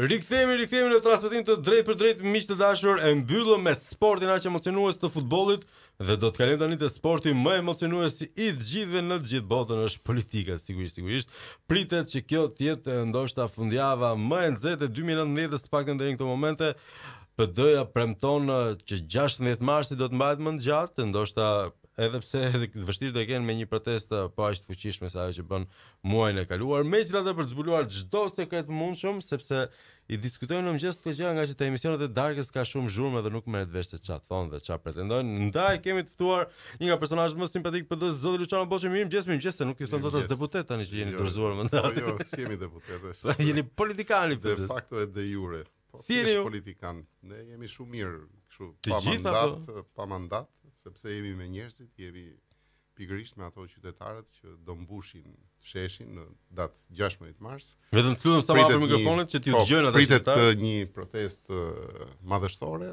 Rikthehemi, rikthehemi në transmetim të drejtë për drejtë miq të dashur. E mbyllëm me sportin aq emocionues të futbollit dhe do të kalojmë tani te sporti më emocionues i të gjithëve në të gjithë botën, është politika, sigurisht, sigurisht. Pritet që kjo të jetë ndoshta fundjava më e nxehtë e 2019-s, të paktën deri në këto momente. PD-ja premton që 16 marsi do të mbahet më gjatë, ndoshta edhe pse edhe vështirë do të kenë me një protestë pa aq fuqishme sa ajo që bën muajin e kaluar. Megjithatë për të zbuluar çdo sekret të mundshëm sepse i diskutojnë në mëngjes këtë gjë nga që te emisionet e Darkës ka shumë zhurmë dhe nuk merret vesh se çfarë thonë dhe çfarë pretendojnë. Ndaj kemi të ftuar një nga personazhet më simpatik për dos Zoti Luciano Boçi mirë mëngjes mirë mëngjes se nuk i thon dot as deputet tani që jeni jo, dorëzuar më jo, ndaj. Jo, si jemi deputet. jeni politikanë për De facto e de jure. Po, si jeni politikan? Ne jemi shumë mirë, kështu po. pa mandat, pa mandat sepse jemi me njerëzit, jemi pikërisht me ato qytetarët që do mbushin sheshin në datë 16 mars. Vetëm të lutem sa më afër mikrofonit që t'ju po, dëgjojnë ata qytetarët. Pritet një protestë madhështore.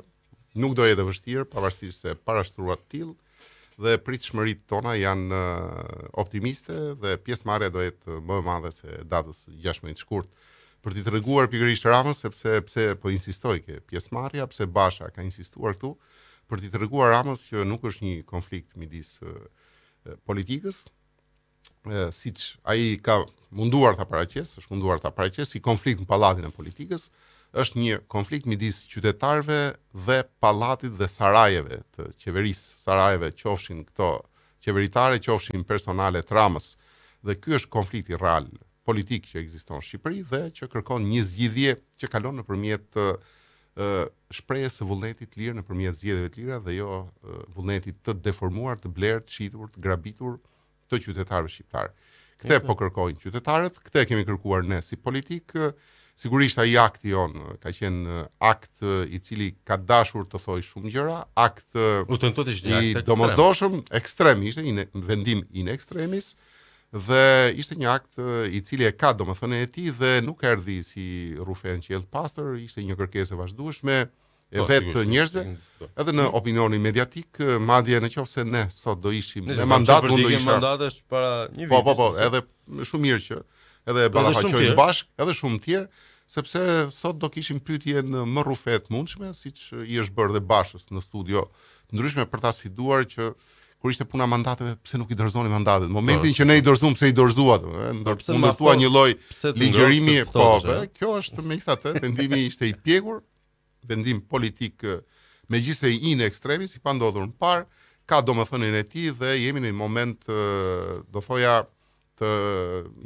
Nuk do jetë e vështirë, pavarësisht se para shtrua të tillë dhe pritshmëritë tona janë optimiste dhe pjesëmarrja do jetë më e madhe se datës 16 shkurt për t'i treguar pikërisht Ramës sepse pse po insistoj kë pjesëmarrja, pse Basha ka insistuar këtu për t'i treguar Ramës që nuk është një konflikt midis e, politikës, siç ai ka munduar ta paraqes, është munduar ta paraqes si konflikt në pallatin e politikës, është një konflikt midis qytetarëve dhe pallatit dhe sarajeve të qeverisë, sarajeve qofshin këto qeveritare, qofshin personale të Ramës. Dhe ky është konflikti real politik që ekziston në Shqipëri dhe që kërkon një zgjidhje që kalon nëpërmjet ë së vullnetit lirë nëpërmjet zgjedhjeve të lira dhe jo uh, vullnetit të deformuar, të blerë, të shitur, të grabitur të qytetarëve shqiptarë. Këtë po kërkojnë qytetarët, këtë kemi kërkuar ne si politikë, uh, sigurisht ai akt i on ka qenë akt i cili ka dashur të thojë shumë gjëra, akt uh, i domosdoshëm, ekstremisht, një vendim in extremis. uh, dhe ishte një akt i cili e ka domethënë e tij dhe nuk erdhi si rrufe në pastor, ishte një kërkesë vazhdueshme e po, vet njerëzve po. edhe në opinionin mediatik, madje në qoftë se ne sot do ishim me mandat, mund do isha. Mandate para një po, viti. Po, po, po, edhe shumë mirë që edhe e ballafaqojmë bashkë, edhe shumë të tjerë, sepse sot do kishim pyetjen më rrufet mundshme, siç i është bërë dhe bashës në studio, ndryshme për ta sfiduar që kur ishte puna mandateve, pse nuk i dorëzoni mandatet? Momentin po, që ne i po. dorëzum, pse i dorëzua? Ndërsa eh, po, mund të një lloj ligjërimi e po, kjo është me thatë, vendimi ishte i pjekur, vendim politik megjithëse i në ekstremi si pa ndodhur më parë, ka domethënien e tij dhe jemi në një moment do thoja të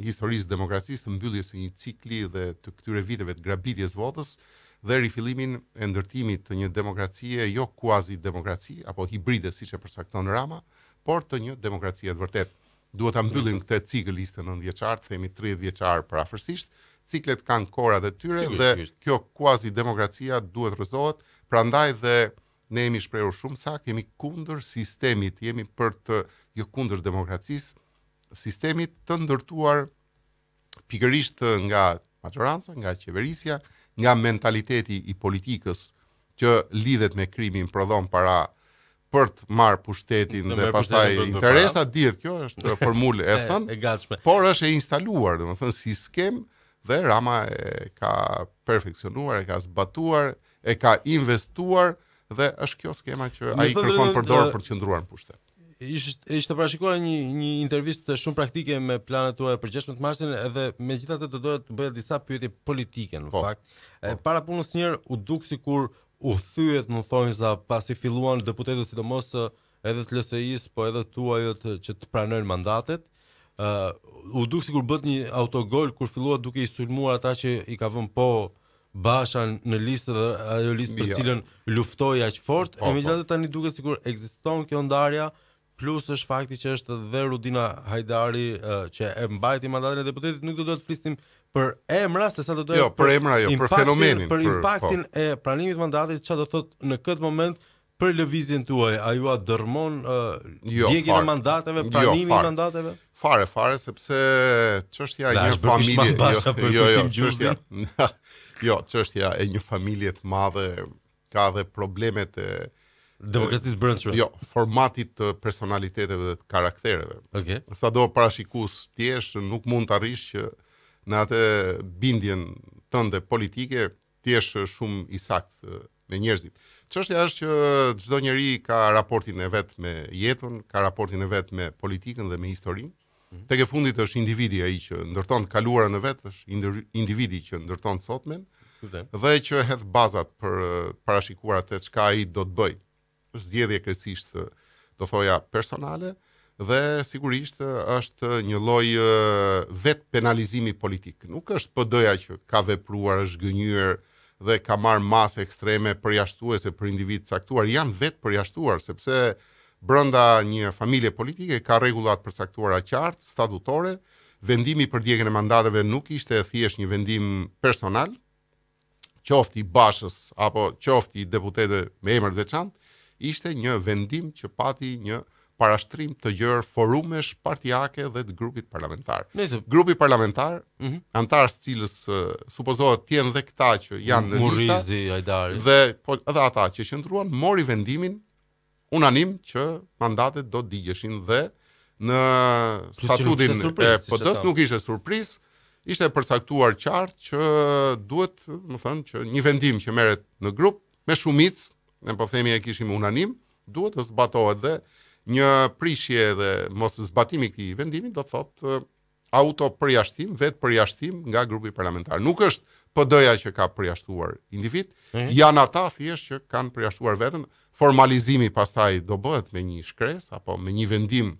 historisë demokracisë, të mbylljes së një cikli dhe të këtyre viteve të grabitjes votës, dhe rifilimin e ndërtimit të një demokracie jo kuazi demokraci apo hibride siç e përcakton Rama, por të një demokracie të vërtetë. Duhet ta mbyllim këtë cikël listë në 9 themi 30 vjeçar për afërsisht. Ciklet kanë korat e tyre dhe kjo kuazi demokracia duhet rëzohet, prandaj dhe ne jemi shprehur shumë sa kemi kundër sistemit, jemi për të jo kundër demokracisë, sistemit të ndërtuar pikërisht nga majoranca, nga qeverisja, nga mentaliteti i politikës që lidhet me krimin prodhon para për të marrë pushtetin dhe pastaj interesat dihet kjo është formulë e thënë e gatshme por është e instaluar domethënë si skem dhe Rama e ka perfeksionuar e ka zbatuar e ka investuar dhe është kjo skema që ai kërkon përdor për të qëndruar në pushtet ishte ishte parashikuar një një intervistë shumë praktike me planet tuaj për 16 marsin edhe megjithatë do doja të bëja disa pyetje politike në po, fakt. Po. E, para punës një u duk sikur u thyet në thonjza pasi filluan deputetët sidomos edhe të LSI-s po edhe tuajot që të pranojnë mandatet. ë uh, u duk sikur bëhet një autogol kur fillua duke i sulmuar ata që i ka vënë po Basha në listë dhe ajo listë për cilën luftoj aq fort, e po, po. me gjithë tani duke sikur ekziston kjo ndarja, plus është fakti që është dhe Rudina Hajdari që e mbajti mandatin e deputetit, nuk do të flisim për emra, se sa do të Jo, për emra jo, për fenomenin, për, impaktin po. e pranimit mandatit, çfarë do thotë në këtë moment për lëvizjen tuaj, a ju dërmon uh, jo, djegjen e mandateve, jo, pranimin jo, e mandateve? Fare, fare, sepse çështja e një familje, jo, për jo, jo, çështja. jo, çështja e një familje të madhe ka dhe problemet e demokracisë brendshme. Jo, formatit të personaliteteve dhe të karaktereve. Okej. Okay. Sado parashikues ti je, nuk mund të arrish që në atë bindjen tënde politike ti je shumë i sakt me njerëzit. Çështja është që çdo njeri ka raportin e vet me jetën, ka raportin e vet me politikën dhe me historinë. Mhm. Tek e fundit është individi ai që ndërton të kaluara në vet, është individi që ndërton të sotmen. Dhe që hedh bazat për parashikuar atë çka ai do të bëjë është zgjedhje kërcisht do thoja personale dhe sigurisht është një lloj vet penalizimi politik. Nuk është PD-ja që ka vepruar, është gënyer dhe ka marrë masë ekstreme përjashtuese për individ caktuar, janë vet përjashtuar sepse brenda një familje politike ka rregullat përcaktuara qartë, statutore, vendimi për djegjen e mandateve nuk ishte thjesht një vendim personal, qofti i bashës apo qofti i deputetëve me emër veçantë, ishte një vendim që pati një parashtrim të gjërë forumesh partijake dhe të grupit parlamentar. Nëse, grupi parlamentar, mm -hmm. antarës cilës uh, supozohet tjenë dhe këta që janë në lista, Ajdari, dhe po, edhe ata që qëndruan, mori vendimin unanim që mandatet do të digjeshin dhe në Plus statutin e PD-s nuk ishte surprizë, ishte përcaktuar qartë që duhet, më thënë, që një vendim që meret në grup, me shumicë, ne po themi e kishim unanim, duhet të zbatohet dhe një prishje dhe mos zbatimi këti vendimi do të thot auto përjashtim, vetë përjashtim nga grupi parlamentar. Nuk është PD-ja që ka përjashtuar individ, mm. janë ata thjesht që kanë përjashtuar veten. formalizimi pastaj do bëhet me një shkres, apo me një vendim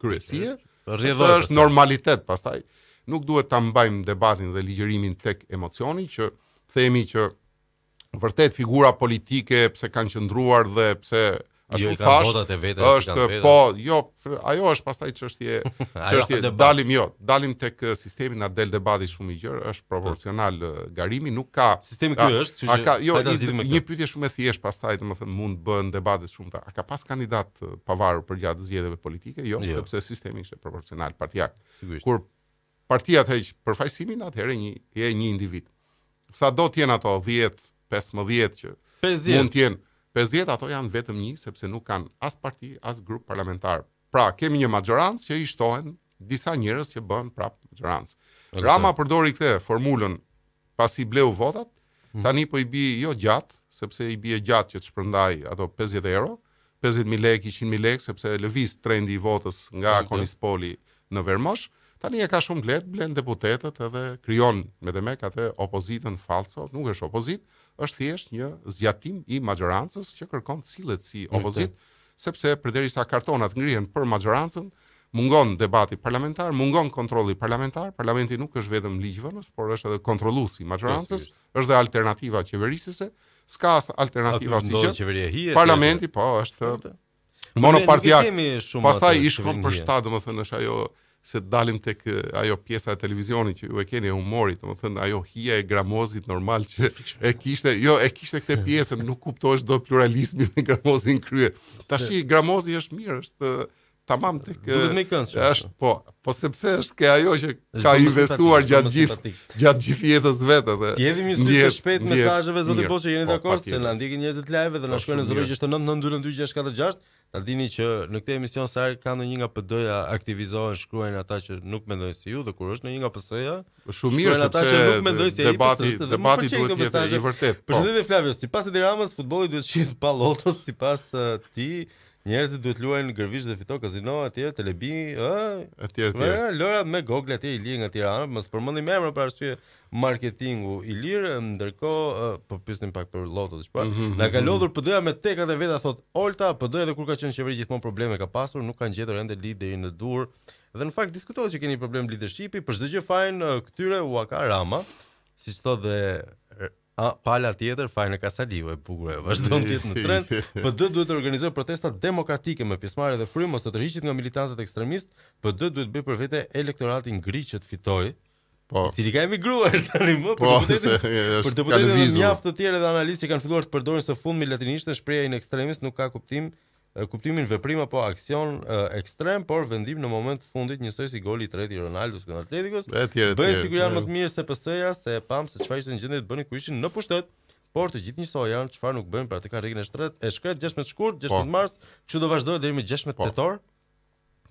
kryesie, Për është normalitet pastaj. Nuk duhet ta mbajmë debatin dhe ligjërimin tek emocioni që themi që vërtet figura politike pse kanë qëndruar dhe pse jo, ashtu jo, thash është si po jo ajo është pastaj çështje çështje dalim jo dalim tek eh, sistemi na del debati shumë i gjerë është proporcional eh, garimi nuk ka sistemi ky është që ka jo një, një pyetje shumë e thjeshtë pastaj domethënë mund bëhen debate shumë të a ka pas kandidat eh, pavarur për gjatë zgjedhjeve politike jo, jo. sepse sistemi ishte proporcional partiak sigurisht kur partia theq përfaqësimin atëherë një një individ sado të jenë ato 15 që mund të jenë 50, ato janë vetëm një sepse nuk kanë as parti, as grup parlamentar. Pra kemi një majorancë që i shtohen disa njerëz që bëjnë prap majorancë. Rama përdori këtë formulën pasi bleu votat, hmm. tani po i bie jo gjatë, sepse i bie gjatë që të shpërndaj ato 50 euro, 50000 lekë, 100000 lekë sepse lëviz trendi i votës nga Konispoli në Vermosh. Tani e ka shumë gletë, blenë deputetet edhe kryon me dhe me kate opozitën falso, nuk është opozit, është thjesht një zjatim i maqërancës që kërkon cilët si opozit, sepse përderi sa kartonat ngrihen për maqërancën, mungon debati parlamentar, mungon kontroli parlamentar, parlamenti nuk është vetëm ligjëvënës, por është edhe kontrolu si maqërancës, është dhe alternativa qeverisëse, s'ka alternativa si që, parlamenti po është monopartiak, pastaj ishkon për shtatë, domethënë, është ajo, se dalim tek ajo pjesa e televizionit që ju e keni e humorit, do thënë ajo hija e gramozit normal që e kishte, jo, e kishte këtë pjesën, nuk është do pluralizmi me gramozin krye. shi, gramozi është mirë, është tamam tek këndshme. Është po, po sepse është ke ajo që ka investuar gjatë gjithë gjatë gjithë jetës vetë dhe. Ti hedhim një të shpejt mesazheve zoti Boshi, jeni po, dakord se na ndiqin njerëzit live dhe na shkojnë në 0692246 Ta dini që në këtë emision sa ka ndonjë nga PD-ja aktivizohen shkruajnë ata që nuk mendojnë si ju dhe kur është në një nga PS-ja, shumë mirë se ata që nuk mendojnë si ai, debati debati po. duhet të jetë i vërtetë. Përshëndetje Flavio, Flavios, sipas Tiranës futbolli duhet të shihet pa lotos sipas ti, njerëzit duhet të luajnë gërvish dhe fito kazino atje, të telebi, ëh, atje atje. Lora me Gogla atje i lirë nga Tirana, mos përmendim emrin për arsye, marketingu i lirë, ndërkohë po pyesnim pak për lotët, çfarë? Mm -hmm. Na ka mhm. lodhur PD-ja me tekat e veta thot Olta, PD-ja edhe kur ka qenë qeveri gjithmonë probleme ka pasur, nuk kanë gjetur ende liderin në dur. Dhe në fakt diskutohet që keni problem leadershipi, për çdo gjë fajin këtyre u ka Rama, siç thot dhe A, pala tjetër, fajnë e Kasaliu e bukur e vazhdojnë tjetë në tren, për duhet të organizojë protestat demokratike me pjesmare dhe frymë, të të rishit nga militantët ekstremist, për dhe duhet bëjë për vete elektoratin gri që të fitoj, Po. I cili ka emigruar tani më po për të qenë një mjaft të tjerë dhe analistë kanë filluar të përdorin së fundmi latinisht në shprehja in extremis nuk ka kuptim kuptimin veprim apo aksion ekstrem por vendim në moment të fundit njësoj si goli i tretë i Ronaldos kundër Atletikos. Po e sigurisht janë më të mirë se PS-ja se e pam se çfarë ishte gjendja të bënë ku ishin në pushtet. Por të gjithë njësoj janë çfarë nuk bën për atë ka rregullën e shtret e shkret 16 shkurt 16 po. mars, që do vazhdojë deri më 16 po. tetor. Po.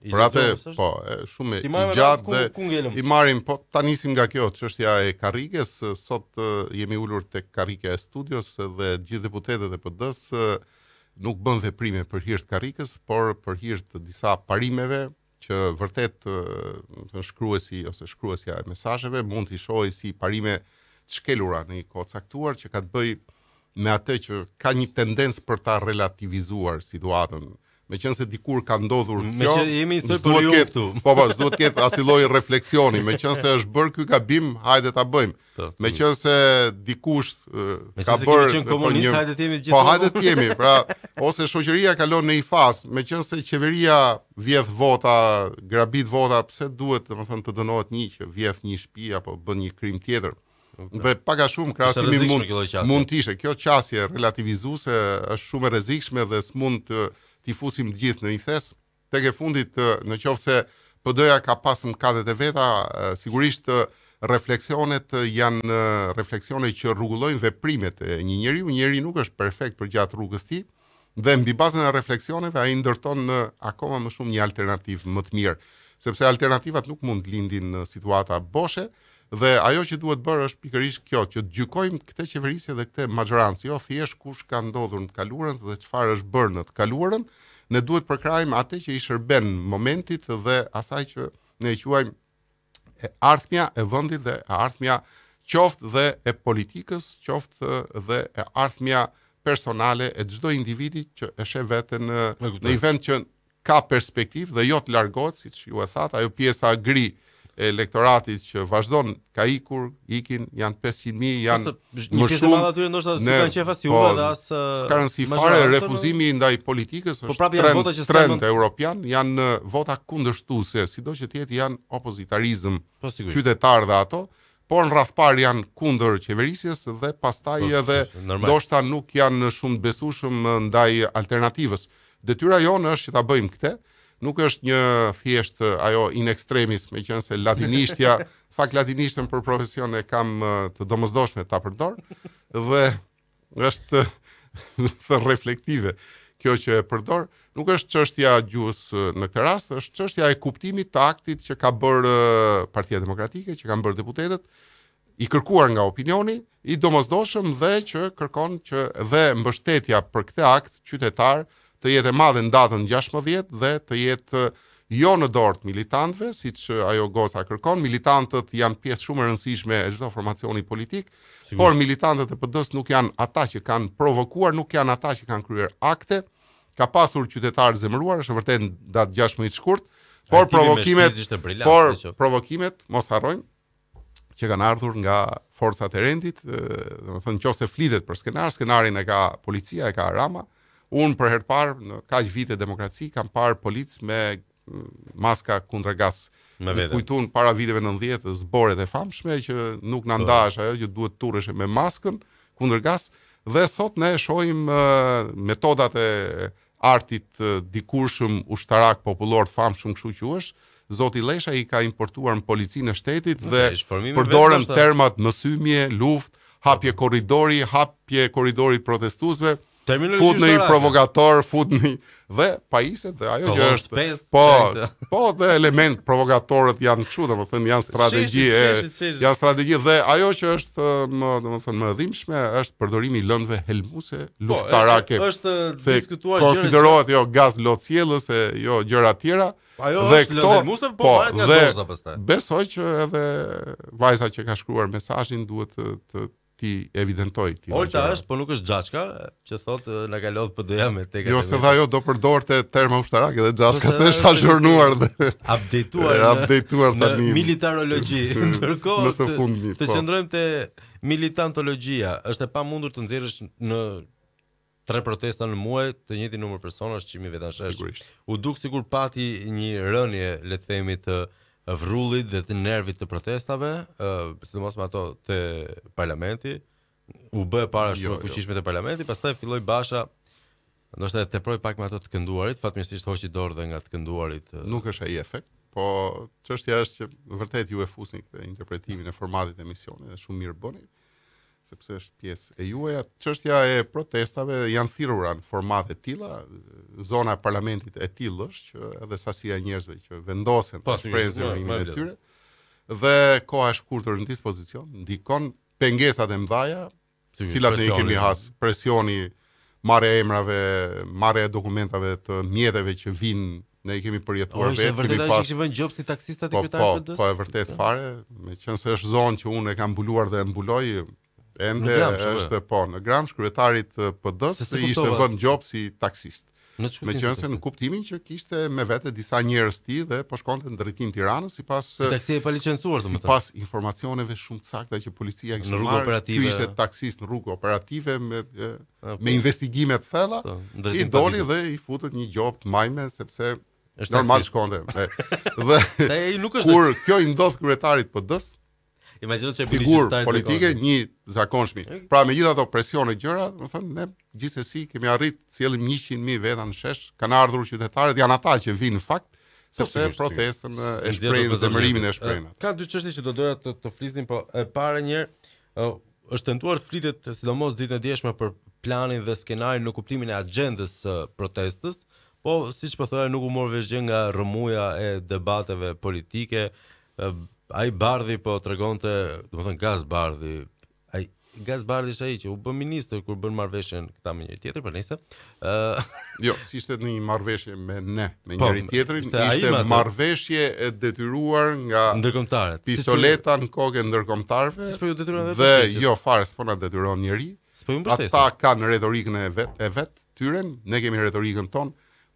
Prafe, po, e, shumë i gjatë dhe ku, ku i marim, po, ta nisim nga kjo, që është ja e karikës, sot e, jemi ullur të karike e studios dhe gjithë deputetet e pëdës nuk bën dhe prime për hirtë karikës, por për hirtë disa parimeve që vërtet të shkruesi ose shkruesja e mesajeve mund të ishoj si parime të shkelura në i kohë që ka të bëj me atë që ka një tendencë për ta relativizuar situatën me qënë se dikur ka ndodhur me kjo, që jemi së për ju këtu. Po, po, s'duhet këtë asiloj refleksioni, me qënë se është bërë kjo gabim, hajde të bëjmë. Po, me po. qënë se dikush ka bërë... Me qënë se kemi qënë po, komunist, hajde të jemi gjithë. Po, hajde të jemi, pra, ose shoqëria kalon në i fas, me qënë se qeveria vjedh vota, grabit vota, pse duhet më thënë, të dënohet një që vjedh një shpi, apo bën një krim tjetër. Okay. Dhe paka shumë krasimi mund, të tishe. Kjo qasje relativizuse është shumë e rezikshme dhe s'mund të t'i fusim gjithë në një thes, tek e fundit në qofë se PD-ja ka pasë kadet e veta, sigurisht refleksionet janë refleksione që rrugullojnë veprimet e një njeri, një njeri nuk është perfekt për gjatë rrugës ti, dhe mbi bazën e refleksioneve a i ndërton në akoma më shumë një alternativ më të mirë, sepse alternativat nuk mund lindin në situata boshe, dhe ajo që duhet bërë është pikërisht kjo, që të gjykojmë këtë qeverisje dhe këtë majorancë, jo thjesht kush ka ndodhur në të kaluarën dhe çfarë është bërë në të kaluarën, ne duhet për atë që i shërben momentit dhe asaj që ne e quajmë e ardhmja e vendit dhe e ardhmja qoftë dhe e politikës, qoftë dhe e ardhmja personale e çdo individi që e sheh veten në një vend që ka perspektivë dhe jo të largohet, siç ju e thatë, ajo pjesa gri e elektoratit që vazhdon ka ikur, ikin, janë 500.000, janë më shumë. Një pjesë më dhe atyre në të kanë qefa si uba dhe asë... Së kanë si fare, refuzimi ndaj politikës po është po trend, trend, trend europian, janë uh, vota kundështu se, si do që tjetë janë opozitarizm po, dhe ato, por në rathpar janë kundër qeverisjes dhe pastaj po, edhe ndoshta nuk janë shumë besushëm ndaj alternativës. Detyra jonë është që ta bëjmë këte, nuk është një thjesht ajo in extremis, me qënë se latinishtja, fakt latinishtën për profesion e kam të domëzdoshme ta përdor, dhe është të reflektive kjo që e përdor, nuk është qështja gjus në këtë rast, është qështja e kuptimit të aktit që ka bërë Partia Demokratike, që ka bërë deputetet, i kërkuar nga opinioni, i domëzdoshëm dhe që kërkon që dhe mbështetja për këtë akt qytetar, të jetë e madhe në datën 16 dhe të jetë eh, jo në dorët militantëve, si që eh, ajo goza kërkon, militantët janë pjesë shumë rëndësishme e gjitha formacioni politik, Sigur. por militantët e përdës nuk janë ata që kanë provokuar, nuk janë ata që kanë kryer akte, ka pasur qytetarë zemëruar, është vërtet në datë 16 shkurt, por provokimet, por provokimet, mos harrojmë, që kanë ardhur nga forcat e rendit, eh, dhe më thënë që flitet për skenar, skenarin e ka policia, e ka rama, Unë për herë parë në kaq vite demokraci kam parë polic me mm, maska kundra gas. Me vetë. Kujtun para viteve 90 zboret e famshme që nuk na po. ndash ajo që duhet turresh me maskën kundër gas dhe sot ne shohim uh, metodat e artit uh, dikurshëm ushtarak popullor famshëm kështu që është Zoti Lesha i ka importuar në policinë e shtetit okay, dhe përdoren termat mësymje, luftë, hapje korridori, hapje korridori protestuesve. Terminologjia. Fut në një provokator, fut në dhe pajiset dhe ajo që po, është. Pest, po, po dhe element provokatorët janë kështu, domethënë janë strategji, janë strategji dhe ajo që është më domethënë më e dhimbshme është përdorimi i lëndëve helmuse po, luftarake. Po, është diskutuar gjëra. Konsiderohet jo gaz lotcielës e jo gjëra tjera. Ajo dhe është këto, lëndë helmuse po, po varet nga doza pastaj. Besoj që edhe vajza që ka shkruar mesazhin duhet të, të ti evidentoj ti. Olta është, po nuk është xhaçka, që thotë na ka lodh PD-ja me tek. Jo se dha jo do përdorte terma ushtarak edhe xhaçka se është ajhurnuar dhe updateuar. Updateuar tani. Militarologji. Ndërkohë nëse Të po. qëndrojmë te militantologjia, është e pamundur të nxjerrësh në tre protesta në muaj të njëjti numër personash çimi vetëm është. Sigurisht. U duk sikur pati një rënje, le të themi të vrullit dhe të nervit të protestave, ë, sidomos mos me ato të parlamenti, u bë para shumë jo, jo. fuqishme të parlamentit, pastaj filloi Basha ndoshta të teproi pak me ato të kënduarit, fatmirësisht hoqi dorë dhe nga të kënduarit. Nuk është ai efekt, po çështja është që vërtet ju e fusni këtë interpretimin e formatit të emisionit, është shumë mirë bënë sepse është pjesë e juaja. Çështja e protestave janë thirrur në format të tilla, zona e parlamentit e tillë është që edhe sasia e njerëzve që vendosen të po, shprehen në e tyre, Dhe koha është kurtër në dispozicion, ndikon pengesat e mëdha, të cilat ne kemi has, presioni marrë e emrave, marrë e dokumentave të mjeteve që vinë, ne i kemi përjetuar vetë, kemi pas... O, është e që i vënë gjopë si taksistat i këtarë për po, Po, po, po, e vërtet fare, me qënë se është zonë që unë e kam buluar dhe e mbuloj, Ende është po, në Gram kryetari të PD-s ishte vënë gjop si taksist. Me qenë se në kuptimin që kishte me vete disa njerëz ti dhe po shkonte në drejtim Tiranë sipas si taksi e pa domethënë. Sipas informacioneve shumë të sakta që policia kishte marrë, operative... ky ishte taksist në rrugë operative me ah, me po. investigime të thella. I doli dhe i futët një gjop të majme sepse normal shkonte. Dhe kur kjo i ndodhë kryetarit për dësë, Imagjino çe figurë politike zekonshmi. një zakonshmi. Pra me gjithë ato presione gjëra, do të thonë ne gjithsesi kemi arrit të sjellim 100 mijë veta në shesh. kanë ardhur qytetarët, janë ata që vinë në fakt po, sepse protestën e shprehin zemërimin e shprehin. Ka dy çështje që do doja të të flisnim, po e para një herë është tentuar të flitet sidomos ditën e djeshme për planin dhe skenarin në kuptimin e agjendës së protestës, po siç po thoya nuk u mor vesh gjë nga rrëmuja e debateve politike ai bardhi po tregonte, domethënë gaz bardhi. Ai gaz bardhi është ai që u bë ministër kur bën marrveshjen këta me njëri tjetër, por nëse jo, si ishte një marrveshje me ne, me po, njëri tjetrin, ishte, ishte marrveshje e detyruar nga ndërkombëtarët. Pistoleta në kokë e ndërkombëtarëve. Si po ju detyron Dhe jo fare s'po na detyron njerëj. ju Ata kanë retorikën e vet, e vet tyren, ne kemi retorikën tonë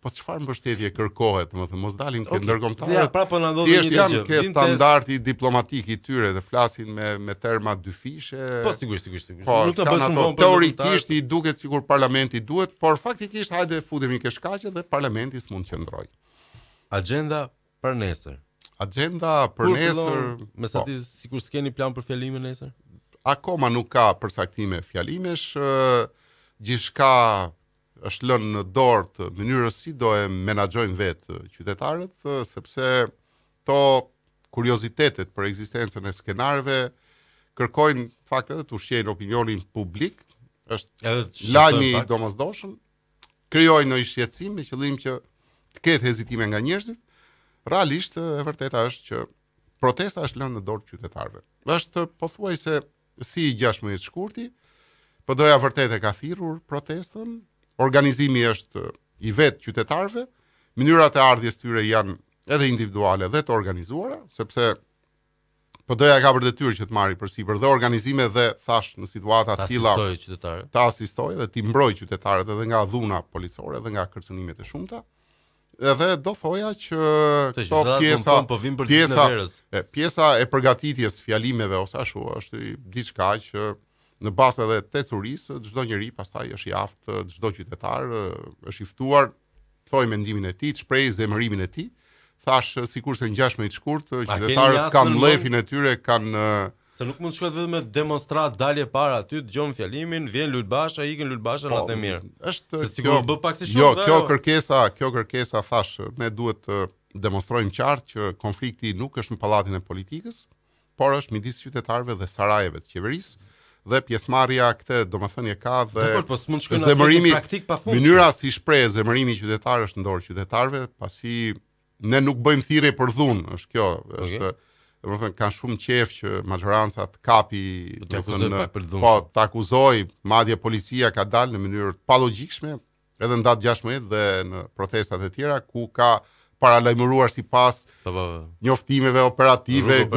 po çfarë mbështetje kërkohet, do të thënë, mos dalin këto okay. ndërkombëtare. Ja, prapë po na ndodhi një gjë. Janë ke standardi test... diplomatik i tyre dhe flasin me me terma dyfishe. Po sigurisht, sigurisht, sigurisht. Po, nuk ta vonë. Teorikisht i duket sikur parlamenti duhet, por faktikisht hajde futemi ke shkaqe dhe parlamenti s'mund të qëndrojë. Agenda për nesër. Agenda për nesër, me sa ti po. sikur s'keni plan për fjalimin nesër? Akoma nuk ka përcaktime fjalimesh, gjithçka është lënë në dorë të mënyrës si do e menaxhojnë vetë qytetarët, sepse to kuriozitetet për ekzistencën e skenarëve kërkojnë fakt edhe të ushqejnë opinionin publik, është edhe lajmi i domosdoshëm, krijojnë një shqetësim me qëllim që të ketë hezitime nga njerëzit. Realisht e vërteta është që protesta është lënë në dorë të qytetarëve. Është pothuajse si i 6 shkurti, po doja vërtet e ka thirrur protestën, organizimi është i vetë qytetarve, mënyrat e ardhjes tyre janë edhe individuale dhe të organizuara, sepse për doja ka për detyrë që të marri për si dhe organizime dhe thash në situata të tila të asistoj dhe të imbroj qytetarët edhe nga dhuna policore dhe nga kërcënimet e shumëta, edhe do thoja që këto pjesa po pjesa e përgatitjes fjalimeve ose ashtu është diçka që në bazë edhe të ecurisë, çdo njerëj pastaj është i aftë, çdo qytetar është i ftuar të thojë mendimin e tij, të shprehë zemërimin e tij. Thash sikur se ngjashme i shkurt, qytetarët kanë mlefin e tyre, kanë se nuk mund të shkohet vetëm të demonstrat dalje para aty, dëgjojmë fjalimin, vjen Lulbasha, ikën Lulbasha natën po, e mirë. Është se sikur bë pak si jo, shumë. Jo, kjo kërkesa, kjo kërkesa thash, ne duhet të demonstrojmë qartë që konflikti nuk është në pallatin e politikës, por është midis qytetarëve dhe sarajeve të qeverisë dhe pjesëmarrja këtë domethënie ka dhe po s'mund të shkojnë praktik pa fund. Mënyra si shpreh zemërimi qytetar është në dorë qytetarëve, pasi ne nuk bëjmë thirrje për dhunë, është kjo, është okay. domethënë kanë shumë qejf që majoranca të kapi domethënë për dhunë. Po, ta akuzoj, madje policia ka dalë në mënyrë të palogjikshme edhe në datë 16 dhe në protestat e tjera ku ka paralajmëruar sipas po, po, po. njoftimeve operative, operative,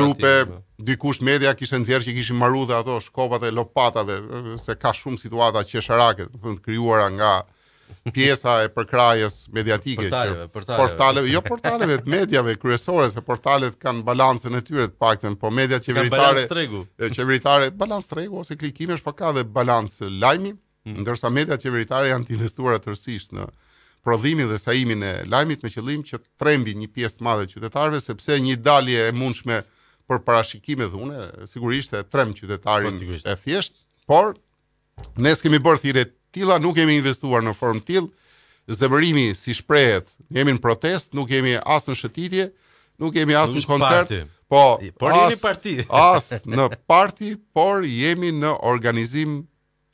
grupe dikush media kishte nxjerrë që kishin marrë dhe ato shkopat e lopatave se ka shumë situata qesharake, do të thënë krijuara nga pjesa e përkrajes mediatike portaleve, që portaleve, portaleve jo portaleve të mediave kryesore se portalet kanë balancën e tyre të paktën po mediat qeveritare qeveritare balanc tregu ose klikimesh po ka dhe balanc lajmi hmm. ndërsa mediat qeveritare janë të investuara tërësisht në prodhimin dhe sajimin e lajmit me qëllim që trembi një pjesë të madhe qytetarëve sepse një dalje e mundshme për parashikime dhune, sigurisht e trem qytetarin po, e thjesht, por ne s'kemi bërë thire tila, nuk kemi investuar në form til, zemërimi si shprejet, jemi në protest, nuk kemi asë në shëtitje, nuk kemi asë në koncert, po por as, jemi parti. në parti, por jemi në organizim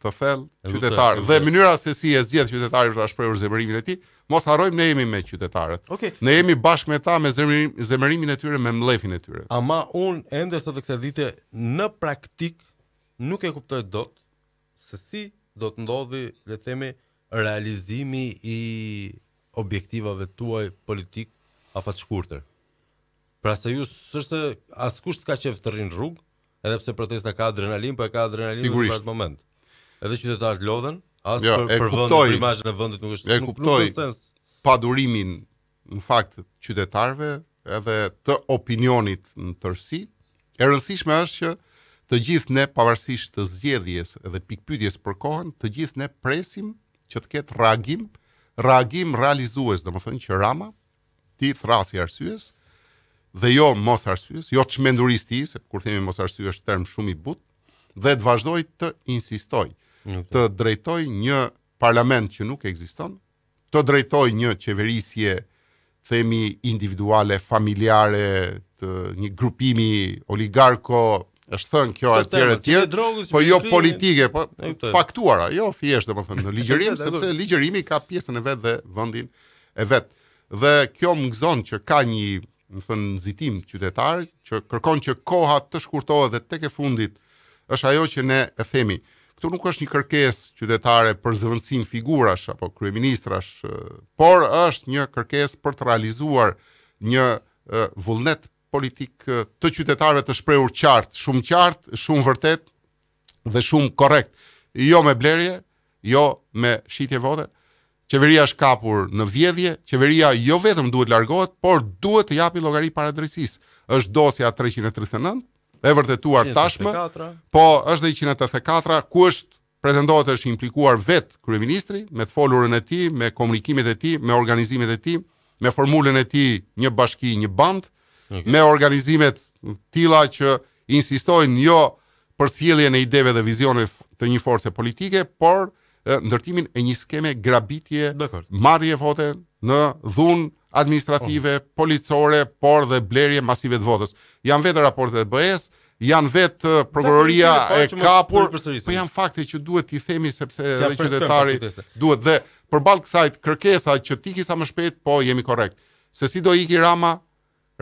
të thellë qytetar. Dhe mënyra se si e zgjedh qytetari për ta shprehur zemërimin e tij, Mos harrojmë ne jemi me qytetarët. Okay. Ne jemi bashkë me ta me zemërim, zemërimin e tyre, me mldhefin e tyre. Amba un ende sot kësaj dite në praktik nuk e kuptoj dot se si do të ndodhi, le të themi, realizimi i objektivave tuaj politik afat shkurtër. Pra se ju s'është askush s'ka qef të rrin rrug, edhe pse protesta ka adrenalin, po e ka adrenalin në atë moment. Edhe qytetarët lodhen, As jo, për, për vendin, për imazhin e vendit nuk është e nuk, kuptoj, Pa durimin në fakt qytetarëve edhe të opinionit në tërsi, e rëndësishme është që të gjithë ne pavarësisht të zgjedhjes edhe pikpyetjes për kohën, të gjithë ne presim që të ketë reagim, reagim realizues, domethënë që Rama ti thrasi arsyes dhe jo mos arsyes, jo çmenduristi, se kur themi mos arsyes është term shumë i butë dhe të vazhdoj të insistoj të drejtoj një parlament që nuk ekziston, të drejtoj një qeverisje themi individuale, familjare, të një grupimi oligarko, është thënë kjo e tjere e tjere, po jo krimi. politike, po faktuara, jo thjesht dhe më thënë, në ligjërim, sepse ligjërimi ka pjesën e vetë dhe vëndin e vetë. Dhe kjo më gëzon që ka një, më thënë, nëzitim qytetar, që kërkon që koha të shkurtohet dhe tek e fundit, është ajo që ne e themi këtu nuk është një kërkesë qytetare për zëvendësim figurash apo kryeministrash, por është një kërkesë për të realizuar një vullnet politik të qytetarëve të shprehur qartë, shumë qartë, shumë vërtet dhe shumë korrekt. Jo me blerje, jo me shitje vote. Qeveria është kapur në vjedhje, qeveria jo vetëm duhet largohet, por duhet të japi llogari para drejtësisë. Është dosja 339, e vërtetuar tashmë, po është dhe 184, ku është pretendohet është implikuar vetë kryeministri me të folurën e tij, me komunikimet e tij, me organizimet e tij, me formulën e tij një bashki, një band, okay. me organizimet tilla që insistojnë jo për cilje e ideve dhe vizionit të një force politike, por ndërtimin e një skeme grabitje, marje vote, në dhun administrative, oh. policore, por dhe blerje masive të votës. Jan vetë raportet e BE-s, janë vetë uh, prokuroria e kapur, po janë fakte që duhet t'i themi sepse ja edhe qytetarit duhet dhe përball kësaj kërkesa që ti kisha më shpejt, po jemi korrekt. Se si do i iki Rama,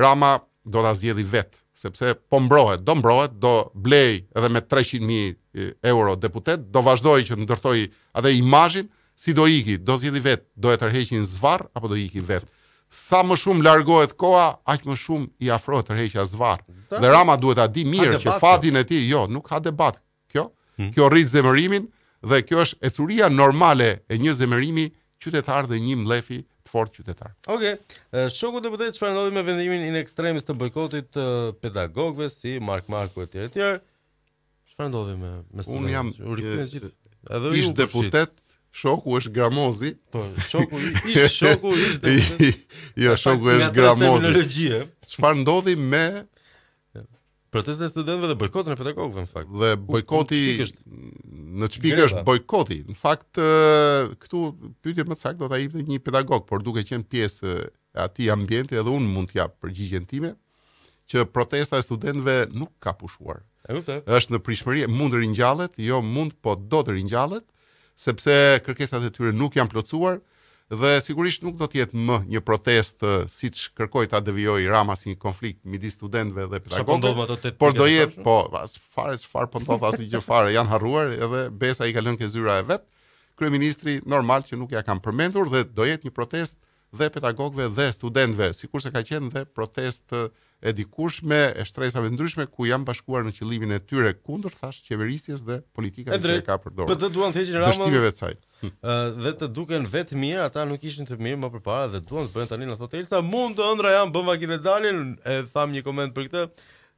Rama do ta zgjidhë vet sepse po mbrohet, do mbrohet, do blej edhe me 300.000 euro deputet, do vazhdoj që të ndërtoj atë imazhin, si do iki, do zgjidhi vet, do e tërheqin zvarr apo do iki vet. Sa më shumë largohet koha, aq më shumë i afrohet tërheqja zvarr. Dhe Rama duhet ta di mirë që fatin po. e tij, jo, nuk ka debat. Kjo, hmm. kjo rrit zemërimin dhe kjo është ecuria normale e një zemërimi qytetar dhe një mlefi të fortë qytetar. Okej. Okay. Shoku deputet deputetit çfarë ndodhi me vendimin in extremis të bojkotit të pedagogëve si Mark Marku etj. Çfarë ndodhi me me studentët? Unë jam edhe deputet shoku është gramozi. Po, shoku ish shoku ish. jo, shoku është gramozi. Çfarë ndodhi me protestën e studentëve dhe bojkotin e pedagogëve në fakt? Dhe bojkoti në çpikë është bojkoti. Në fakt këtu pyetje më saktë do ta jepte një pedagog, por duke qenë pjesë e atij ambienti edhe unë mund t'jap përgjigjen time që protesta e studentëve nuk ka pushuar. E kuptoj. Është në prishmëri, mund rinjallet, jo mund po do të rinjallet sepse kërkesat e tyre nuk janë plotësuar dhe sigurisht nuk do të jetë më një protest si që kërkoj ta devijoj Rama si një konflikt midi studentve dhe po pedagogëve. Por do jetë, po, as fare që farë pëndodhë po as një gjë fare, janë harruar edhe besa i ka lënë ke zyra e vetë. Kryeministri normal që nuk ja kam përmendur dhe do jetë një protest dhe pedagogëve dhe studentve, sikur se ka qenë dhe protest e dikush me e shtresave ndryshme ku janë bashkuar në qëllimin e tyre kundër thash qeverisjes dhe politikave që e ka përdorur. PD duan të heqin Ramën. Dështimeve të saj. dhe të duken vetë mirë, ata nuk ishin të mirë më përpara dhe duan të bëjnë tani në thotë Elsa, mund të ëndra janë bën vakit e dalin, e tham një koment për këtë.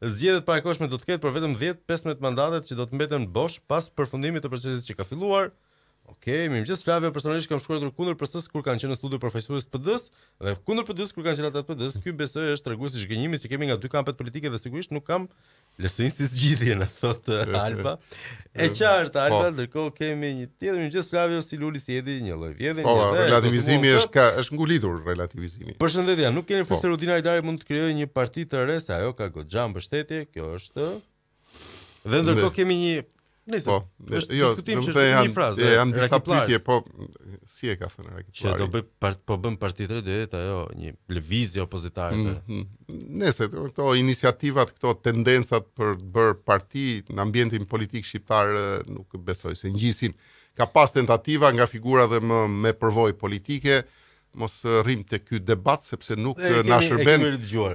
Zgjedhjet parakoshme do të ketë për vetëm 10-15 mandatet që do të mbeten bosh pas përfundimit të procesit që ka filluar. Okej, okay, mirëmëngjes. Flavio personalisht kam shkuar drejt kundër PS-s kur kanë qenë në studio profesorës të PD-s dhe kundër PD-s kur kanë qenë ata të PD-s. Ky besoj është tregues i zgjënimit që kemi nga dy kampet politike dhe sigurisht nuk kam lesin si zgjidhjen, a thot eh, Alba. E qartë, Alba, po. ndërkohë kemi një tjetër mirëmëngjes Flavio si Luli si Edi, një lloj vjedhje, po, një Po, relativizimi është ka është ngulitur relativizimi. Përshëndetje, nuk keni fjalë rutinë ajdare mund të krijojë një parti të re se ajo ka goxham mbështetje, kjo është. Dhe ndërkohë kemi një Nëse, po, është jo, diskutim që është një frazë. Ja, disa po si e ka thënë Rakit. Që do bëj par, po bën parti të drejtë ajo një lëvizje opozitare. Mm -hmm. Nëse këto iniciativat, këto tendencat për të bërë parti në ambientin politik shqiptar nuk besoj se ngjisin. Ka pas tentativa nga figura dhe më me përvojë politike, mos rrim te ky debat sepse nuk na shërben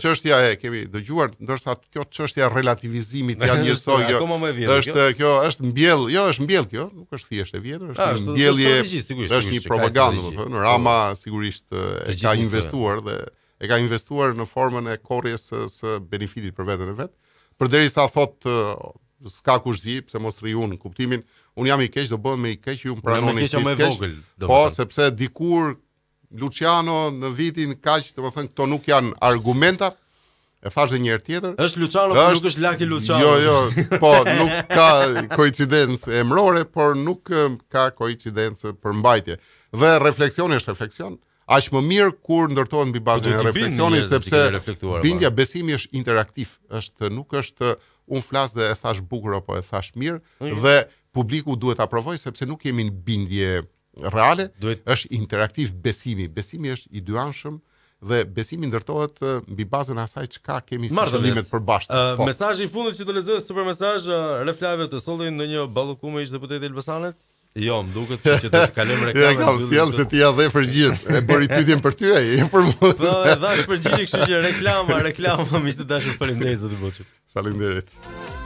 çështja e kemi dëgjuar ndërsa kjo çështja e relativizimit ja njësoj jo, është kjo është mbjell jo është mbjell kjo nuk është thjesht e vjetër është ah, një mbjellje është një propagandë do të thonë Rama sigurisht e ka investuar dhe e ka investuar në formën e korrjes së, së benefitit për veten e vet përderisa thot s'ka kush di pse mos rriun kuptimin un jam i keq do bëhem me i keq ju pranoni si keq po sepse dikur Luciano në vitin kaq, domethënë këto nuk janë argumenta. E thashë një herë tjetër. Ës Luciano po nuk është Laki Luciano. Jo, jo, po nuk ka koincidencë emrore, por nuk um, ka koincidencë për mbajtje. Dhe refleksioni është refleksion, aq më mirë kur ndërtohet mbi bazë po e refleksionit sepse bindja po. besimi është interaktiv, është nuk është uh, un flas dhe e thash bukur apo e thash mirë mm. dhe publiku duhet ta provojë sepse nuk kemi bindje reale, Duhet... është interaktiv besimi. Besimi është i dyanshëm dhe besimi ndërtohet mbi bazën e asaj çka kemi si shëllimet të përbashkëta. po. Mesazhi i fundit që do lexoj super mesazh Reflave të solli në një ballokum me ish deputetin Elbasanit. Jo, më duket që të kalojmë rekave. Ja, kam sjell se ti ja dhe përgjigjen. E bëri pyetjen për ty ai, për mua. Po, e dhash përgjigje, kështu që reklama, reklama, miq të dashur, faleminderit zotë Buçi. Faleminderit. Faleminderit.